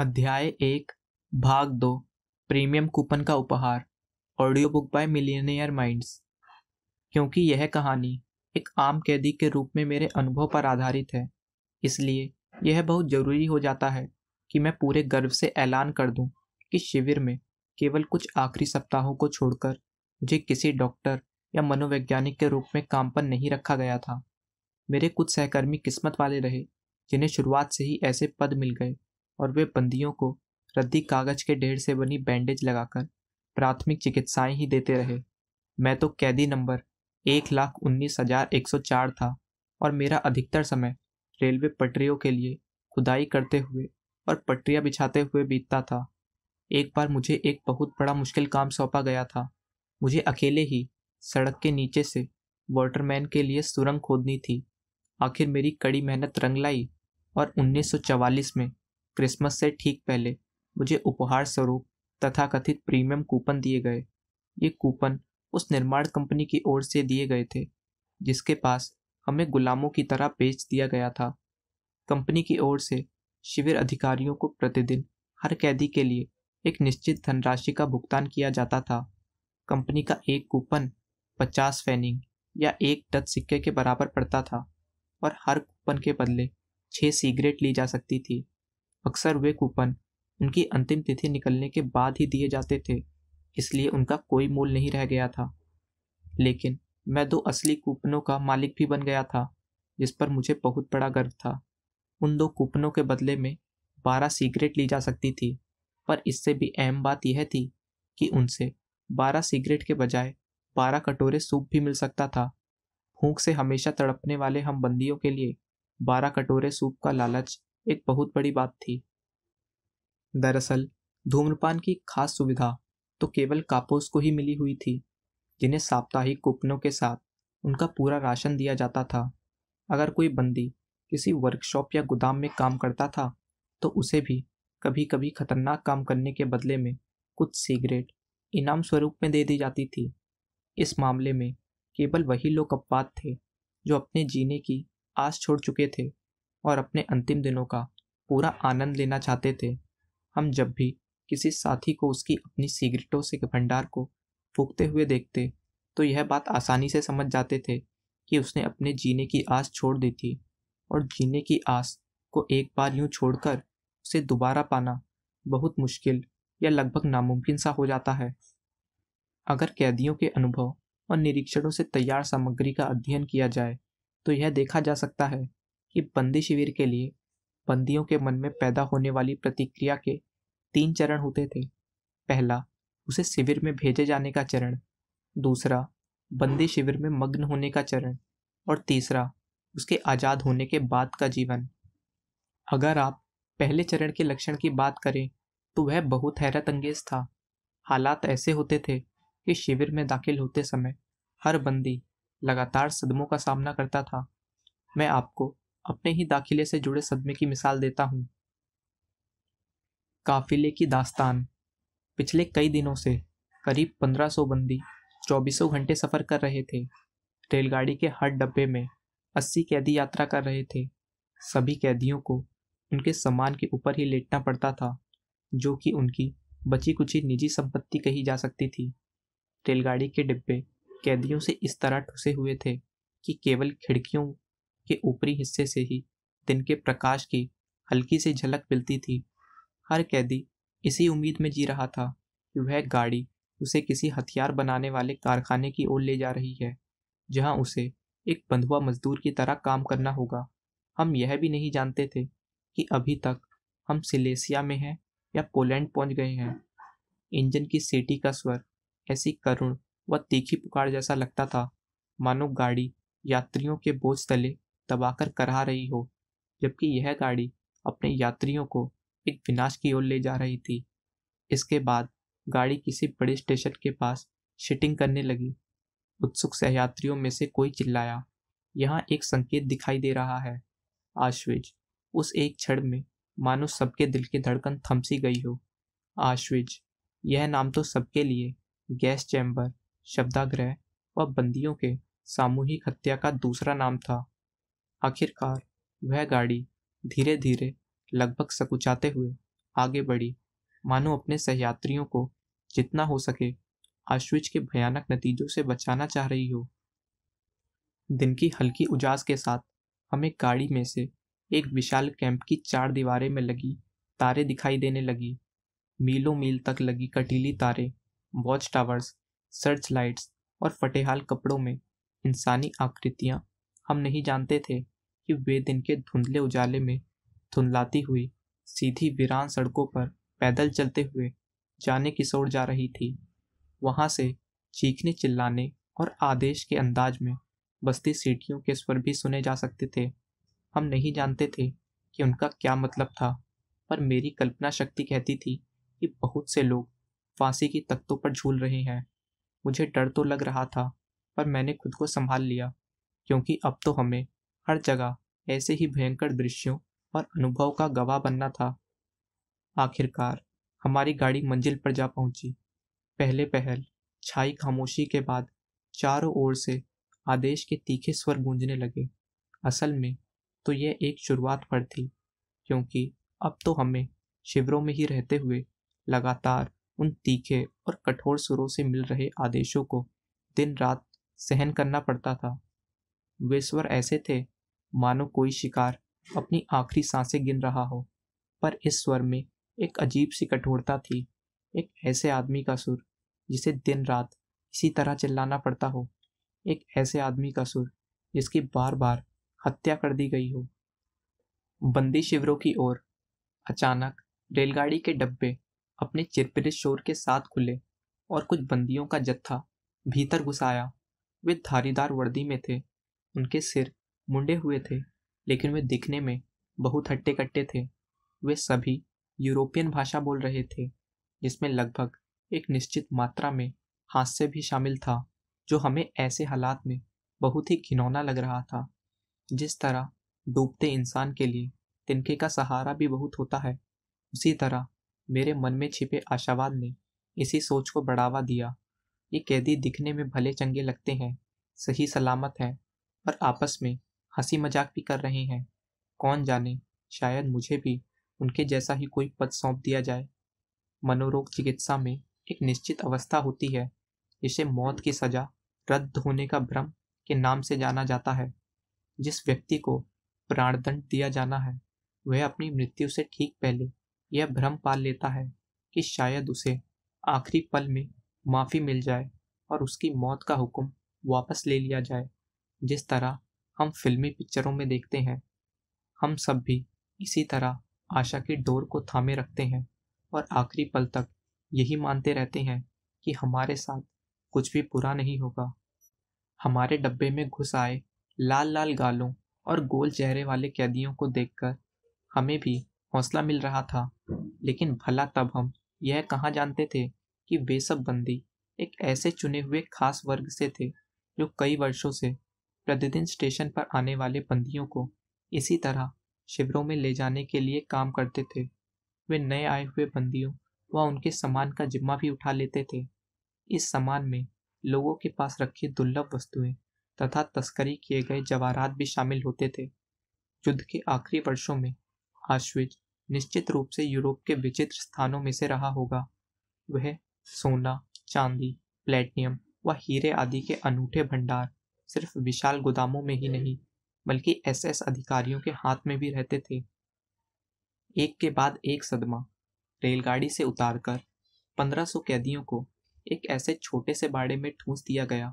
अध्याय एक भाग दो प्रीमियम कूपन का उपहार audio book by millionaire minds क्योंकि यह कहानी एक आम कैदी के रूप में मेरे अनुभव पर आधारित है इसलिए यह बहुत ज़रूरी हो जाता है कि मैं पूरे गर्व से ऐलान कर दूं कि शिविर में केवल कुछ आखिरी सप्ताहों को छोड़कर मुझे किसी डॉक्टर या मनोवैज्ञानिक के रूप में काम पर नहीं रखा गया था मेरे कुछ सहकर्मी किस्मत वाले रहे जिन्हें शुरुआत से ही ऐसे पद मिल गए और वे बंदियों को रद्दी कागज के ढेर से बनी बैंडेज लगाकर प्राथमिक चिकित्साएं ही देते रहे मैं तो कैदी नंबर एक लाख उन्नीस हजार एक सौ चार था और मेरा अधिकतर समय रेलवे पटरियों के लिए खुदाई करते हुए और पटरियां बिछाते हुए बीतता था एक बार मुझे एक बहुत बड़ा मुश्किल काम सौंपा गया था मुझे अकेले ही सड़क के नीचे से वाटरमैन के लिए सुरंग खोदनी थी आखिर मेरी कड़ी मेहनत रंग लाई और 1944 में क्रिसमस से ठीक पहले मुझे उपहार स्वरूप तथाकथित प्रीमियम कूपन दिए गए ये कूपन उस निर्माण कंपनी की ओर से दिए गए थे जिसके पास हमें गुलामों की तरह बेच दिया गया था कंपनी की ओर से शिविर अधिकारियों को प्रतिदिन हर कैदी के लिए एक निश्चित धनराशि का भुगतान किया जाता था कंपनी का एक कूपन पचास फैनिंग या एक टच सिक्के के बराबर पड़ता था और हर कूपन के बदले छः सिगरेट ली जा सकती थी अक्सर वे कूपन उनकी अंतिम तिथि निकलने के बाद ही दिए जाते थे इसलिए उनका कोई मूल नहीं रह गया था लेकिन मैं दो असली कूपनों का मालिक भी बन गया था जिस पर मुझे बहुत बड़ा गर्व था उन दो कूपनों के बदले में बारह सिगरेट ली जा सकती थी पर इससे भी अहम बात यह थी कि उनसे बारह सिगरेट के बजाय बारह कटोरे सूप भी मिल सकता था भूख से हमेशा तड़पने वाले हम बंदियों के लिए बारह कटोरे सूप का लालच एक बहुत बड़ी बात थी दरअसल धूम्रपान की खास सुविधा तो केवल कापोस को ही मिली हुई थी जिन्हें साप्ताहिक कूपनों के साथ उनका पूरा राशन दिया जाता था अगर कोई बंदी किसी वर्कशॉप या गोदाम में काम करता था तो उसे भी कभी कभी खतरनाक काम करने के बदले में कुछ सिगरेट इनाम स्वरूप में दे दी जाती थी इस मामले में केवल वही लोग अपवाद थे जो अपने जीने की आस छोड़ चुके थे और अपने अंतिम दिनों का पूरा आनंद लेना चाहते थे हम जब भी किसी साथी को उसकी अपनी सिगरेटों से भंडार को फूकते हुए देखते तो यह बात आसानी से समझ जाते थे कि उसने अपने जीने की आस छोड़ दी थी और जीने की आस को एक बार यूं छोड़कर उसे दोबारा पाना बहुत मुश्किल या लगभग नामुमकिन सा हो जाता है अगर कैदियों के अनुभव और निरीक्षणों से तैयार सामग्री का अध्ययन किया जाए तो यह देखा जा सकता है कि बंदी शिविर के लिए बंदियों के मन में पैदा होने वाली प्रतिक्रिया के तीन चरण होते थे पहला उसे शिविर में भेजे जाने का चरण दूसरा बंदी शिविर में मग्न होने का चरण और तीसरा उसके आज़ाद होने के बाद का जीवन अगर आप पहले चरण के लक्षण की बात करें तो वह बहुत हैरत अंगेज था हालात ऐसे होते थे कि शिविर में दाखिल होते समय हर बंदी लगातार सदमों का सामना करता था मैं आपको अपने ही दाखिले से जुड़े सदमे की मिसाल देता हूँ काफिले की दास्तान पिछले कई दिनों से करीब 1500 बंदी चौबीसों घंटे सफ़र कर रहे थे रेलगाड़ी के हर डब्बे में अस्सी कैदी यात्रा कर रहे थे सभी कैदियों को उनके सामान के ऊपर ही लेटना पड़ता था जो कि उनकी बची कुची निजी संपत्ति कही जा सकती थी रेलगाड़ी के डिब्बे कैदियों से इस तरह ठुसे हुए थे कि केवल खिड़कियों के ऊपरी हिस्से से ही दिन के प्रकाश की हल्की सी झलक मिलती थी हर कैदी इसी उम्मीद में जी रहा था कि वह गाड़ी उसे किसी हथियार बनाने वाले कारखाने की ओर ले जा रही है जहां उसे एक बंधुआ मजदूर की तरह काम करना होगा हम यह भी नहीं जानते थे कि अभी तक हम सिलेसिया में हैं या पोलैंड पहुंच गए हैं इंजन की सीटी का स्वर ऐसी करुण व तीखी पुकार जैसा लगता था मानो गाड़ी यात्रियों के बोझ तले तबाकर करा रही हो जबकि यह गाड़ी अपने यात्रियों को एक विनाश की ओर ले जा रही थी इसके बाद गाड़ी किसी बड़े स्टेशन के पास शिटिंग करने लगी उत्सुक सहयात्रियों में से कोई चिल्लाया यहाँ एक संकेत दिखाई दे रहा है आश्विज उस एक क्षण में मानो सबके दिल की धड़कन थमसी गई हो आश्विज यह नाम तो सबके लिए गैस चैम्बर शब्दाग्रह व बंदियों के सामूहिक हत्या का दूसरा नाम था आखिरकार वह गाड़ी धीरे धीरे लगभग सकुचाते हुए आगे बढ़ी मानो अपने सहयात्रियों को जितना हो सके आश्विच के भयानक नतीजों से बचाना चाह रही हो दिन की हल्की उजास के साथ हमें गाड़ी में से एक विशाल कैंप की चार दीवारें में लगी तारे दिखाई देने लगी मीलों मील तक लगी कटीली तारे वॉच टावर्स सर्च लाइट्स और फटेहाल कपड़ों में इंसानी आकृतियां हम नहीं जानते थे कि वे दिन के धुंधले उजाले में धुंधलाती हुई सीधी वीरान सड़कों पर पैदल चलते हुए जाने की सोड़ जा रही थी वहाँ से चीखने चिल्लाने और आदेश के अंदाज में बस्ती सीटियों के स्वर भी सुने जा सकते थे हम नहीं जानते थे कि उनका क्या मतलब था पर मेरी कल्पना शक्ति कहती थी कि बहुत से लोग फांसी की तख्तों पर झूल रहे हैं मुझे डर तो लग रहा था पर मैंने खुद को संभाल लिया क्योंकि अब तो हमें हर जगह ऐसे ही भयंकर दृश्यों और अनुभव का गवाह बनना था आखिरकार हमारी गाड़ी मंजिल पर जा पहुंची पहले पहल छाई खामोशी के बाद चारों ओर से आदेश के तीखे स्वर गूंजने लगे असल में तो यह एक शुरुआत पर थी क्योंकि अब तो हमें शिविरों में ही रहते हुए लगातार उन तीखे और कठोर सुरों से मिल रहे आदेशों को दिन रात सहन करना पड़ता था वे स्वर ऐसे थे मानो कोई शिकार अपनी आखिरी सांसें गिन रहा हो पर इस स्वर में एक अजीब सी कठोरता थी एक ऐसे आदमी का सुर जिसे दिन रात इसी तरह चिल्लाना पड़ता हो एक ऐसे आदमी का सुर जिसकी बार बार हत्या कर दी गई हो बंदी शिविरों की ओर अचानक रेलगाड़ी के डब्बे अपने चिरपिरे शोर के साथ खुले और कुछ बंदियों का जत्था भीतर घुस आया वे धारीदार वर्दी में थे उनके सिर मुंडे हुए थे लेकिन वे दिखने में बहुत हट्टे कट्टे थे वे सभी यूरोपियन भाषा बोल रहे थे जिसमें लगभग एक निश्चित मात्रा में हास्य भी शामिल था जो हमें ऐसे हालात में बहुत ही घिनौना लग रहा था जिस तरह डूबते इंसान के लिए तिनके का सहारा भी बहुत होता है उसी तरह मेरे मन में छिपे आशावाद ने इसी सोच को बढ़ावा दिया ये कैदी दिखने में भले चंगे लगते हैं सही सलामत हैं और आपस में हंसी मजाक भी कर रहे हैं कौन जाने शायद मुझे भी उनके जैसा ही कोई पद सौंप दिया जाए मनोरोग चिकित्सा में एक निश्चित अवस्था होती है जिसे मौत की सजा रद्द होने का भ्रम के नाम से जाना जाता है जिस व्यक्ति को प्राणदंड दिया जाना है वह अपनी मृत्यु से ठीक पहले यह भ्रम पाल लेता है कि शायद उसे आखिरी पल में माफ़ी मिल जाए और उसकी मौत का हुक्म वापस ले लिया जाए जिस तरह हम फिल्मी पिक्चरों में देखते हैं हम सब भी इसी तरह आशा की डोर को थामे रखते हैं और आखिरी पल तक यही मानते रहते हैं कि हमारे साथ कुछ भी बुरा नहीं होगा हमारे डब्बे में घुस आए लाल लाल गालों और गोल चेहरे वाले कैदियों को देखकर हमें भी हौसला मिल रहा था लेकिन भला तब हम यह कहाँ जानते थे कि वे सब बंदी एक ऐसे चुने हुए खास वर्ग से थे जो कई वर्षों से प्रतिदिन स्टेशन पर आने वाले बंदियों को इसी तरह शिविरों में ले जाने के लिए काम करते थे वे नए आए हुए बंदियों व उनके सामान का जिम्मा भी उठा लेते थे इस सामान में लोगों के पास रखी दुर्लभ वस्तुएं तथा तस्करी किए गए जवाहरात भी शामिल होते थे युद्ध के आखिरी वर्षों में आश्विज निश्चित रूप से यूरोप के विचित्र स्थानों में से रहा होगा वह सोना चांदी प्लेटिनियम व हीरे आदि के अनूठे भंडार सिर्फ विशाल गोदामों में ही नहीं बल्कि एसएस अधिकारियों के हाथ में भी रहते थे एक के बाद एक सदमा रेलगाड़ी से उतारकर 1500 कैदियों को एक ऐसे छोटे से बाड़े में ठूंस दिया गया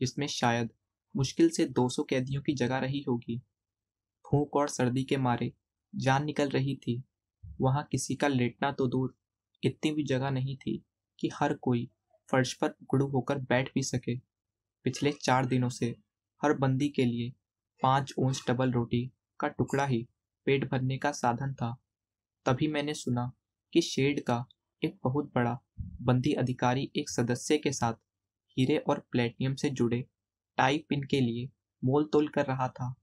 जिसमें शायद मुश्किल से 200 कैदियों की जगह रही होगी भूख और सर्दी के मारे जान निकल रही थी वहां किसी का लेटना तो दूर इतनी भी जगह नहीं थी कि हर कोई फर्श पर गुड़ू होकर बैठ भी सके पिछले चार दिनों से हर बंदी के लिए पाँच ऊंच डबल रोटी का टुकड़ा ही पेट भरने का साधन था तभी मैंने सुना कि शेड का एक बहुत बड़ा बंदी अधिकारी एक सदस्य के साथ हीरे और प्लेटिनियम से जुड़े टाई पिन के लिए मोल तोल कर रहा था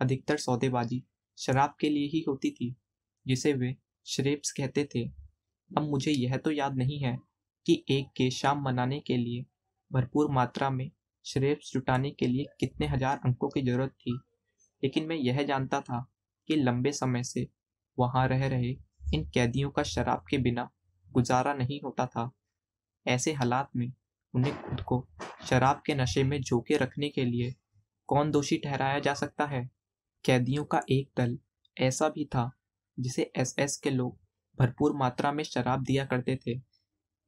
अधिकतर सौदेबाजी शराब के लिए ही होती थी जिसे वे श्रेप्स कहते थे अब मुझे यह तो याद नहीं है कि एक के शाम मनाने के लिए भरपूर मात्रा में श्रेयस जुटाने के लिए कितने हजार अंकों की जरूरत थी लेकिन मैं यह जानता था कि लंबे समय से वहां रह रहे इन कैदियों का शराब के बिना गुजारा नहीं होता था ऐसे हालात में उन्हें खुद को शराब के नशे में झोंके रखने के लिए कौन दोषी ठहराया जा सकता है कैदियों का एक दल ऐसा भी था जिसे एसएस के लोग भरपूर मात्रा में शराब दिया करते थे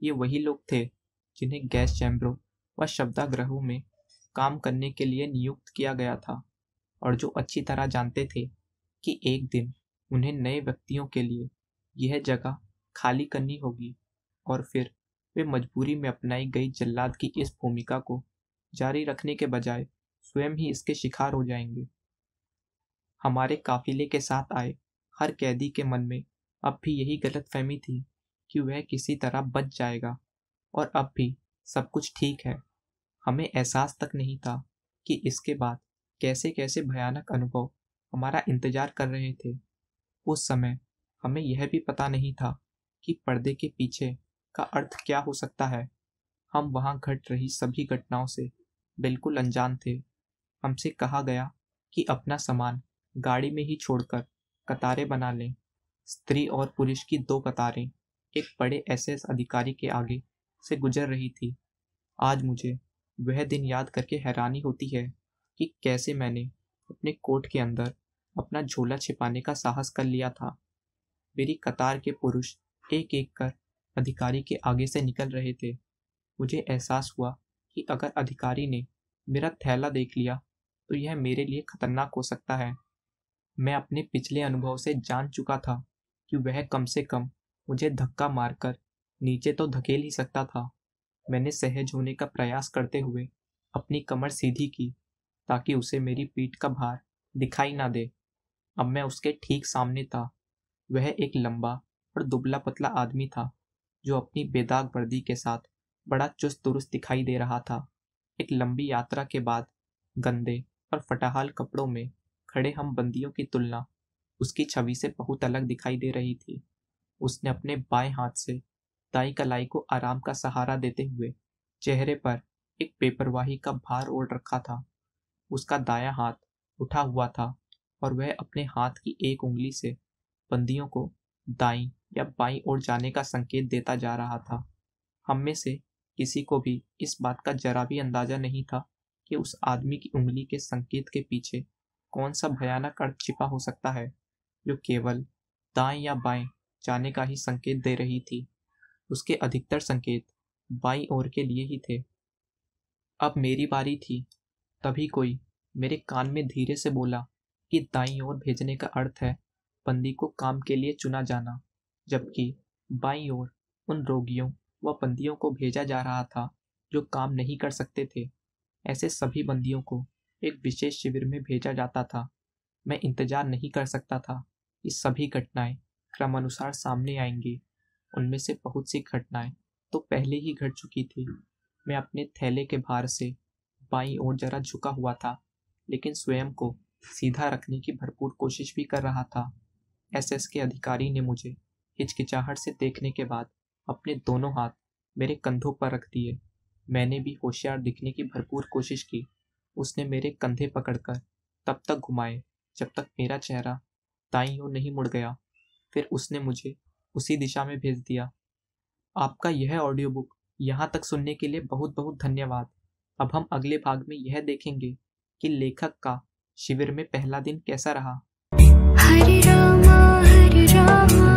ये वही लोग थे जिन्हें गैस चैम्बरों व शब्दाग्रहों में काम करने के लिए नियुक्त किया गया था और जो अच्छी तरह जानते थे कि एक दिन उन्हें नए व्यक्तियों के लिए यह जगह खाली करनी होगी और फिर वे मजबूरी में अपनाई गई जल्लाद की इस भूमिका को जारी रखने के बजाय स्वयं ही इसके शिकार हो जाएंगे हमारे काफिले के साथ आए हर कैदी के मन में अब भी यही गलतफहमी थी कि वह किसी तरह बच जाएगा और अब भी सब कुछ ठीक है हमें एहसास तक नहीं था कि इसके बाद कैसे कैसे भयानक अनुभव हमारा इंतजार कर रहे थे उस समय हमें यह भी पता नहीं था कि पर्दे के पीछे का अर्थ क्या हो सकता है हम वहां घट रही सभी घटनाओं से बिल्कुल अनजान थे हमसे कहा गया कि अपना सामान गाड़ी में ही छोड़कर कतारें बना लें स्त्री और पुरुष की दो कतारें एक बड़े एस अधिकारी के आगे से गुजर रही थी आज मुझे वह दिन याद करके हैरानी होती है कि कैसे मैंने अपने कोट के अंदर अपना झोला छिपाने का साहस कर लिया था मेरी कतार के पुरुष एक एक कर अधिकारी के आगे से निकल रहे थे मुझे एहसास हुआ कि अगर अधिकारी ने मेरा थैला देख लिया तो यह मेरे लिए खतरनाक हो सकता है मैं अपने पिछले अनुभव से जान चुका था कि वह कम से कम मुझे धक्का मारकर नीचे तो धकेल ही सकता था मैंने सहज होने का प्रयास करते हुए अपनी कमर सीधी की ताकि उसे मेरी पीठ का भार दिखाई ना दे अब मैं उसके ठीक सामने था वह एक लंबा और दुबला पतला आदमी था जो अपनी बेदाग वर्दी के साथ बड़ा चुस्त दुरुस्त दिखाई दे रहा था एक लंबी यात्रा के बाद गंदे और फटाहाल कपड़ों में खड़े हम बंदियों की तुलना उसकी छवि से बहुत अलग दिखाई दे रही थी उसने अपने बाएं हाथ से ताई कलाई को आराम का सहारा देते हुए चेहरे पर एक पेपरवाही का भार ओढ़ रखा था उसका दाया हाथ उठा हुआ था और वह अपने हाथ की एक उंगली से बंदियों को दाई या बाई ओर जाने का संकेत देता जा रहा था हम में से किसी को भी इस बात का जरा भी अंदाजा नहीं था कि उस आदमी की उंगली के संकेत के पीछे कौन सा भयानक अर्थ छिपा हो सकता है जो केवल दाएं या बाएं जाने का ही संकेत दे रही थी उसके अधिकतर संकेत बाई और के लिए ही थे अब मेरी बारी थी तभी कोई मेरे कान में धीरे से बोला कि दाई ओर भेजने का अर्थ है बंदी को काम के लिए चुना जाना जबकि बाई ओर उन रोगियों व बंदियों को भेजा जा रहा था जो काम नहीं कर सकते थे ऐसे सभी बंदियों को एक विशेष शिविर में भेजा जाता था मैं इंतजार नहीं कर सकता था कि सभी घटनाएं क्रमानुसार सामने आएंगी उनमें से बहुत सी घटनाएं तो पहले ही घट चुकी थी मैं अपने थैले के भार से बाई ओर जरा झुका हुआ था लेकिन स्वयं को सीधा रखने की भरपूर कोशिश भी कर रहा था एसएस के अधिकारी ने मुझे हिचकिचाहट से देखने के बाद अपने दोनों हाथ मेरे कंधों पर रख दिए मैंने भी होशियार दिखने की भरपूर कोशिश की उसने मेरे कंधे पकड़कर तब तक घुमाए जब तक मेरा चेहरा दाई ओर नहीं मुड़ गया फिर उसने मुझे उसी दिशा में भेज दिया आपका यह ऑडियो बुक यहाँ तक सुनने के लिए बहुत बहुत धन्यवाद अब हम अगले भाग में यह देखेंगे कि लेखक का शिविर में पहला दिन कैसा रहा हरी रामा हरी रामा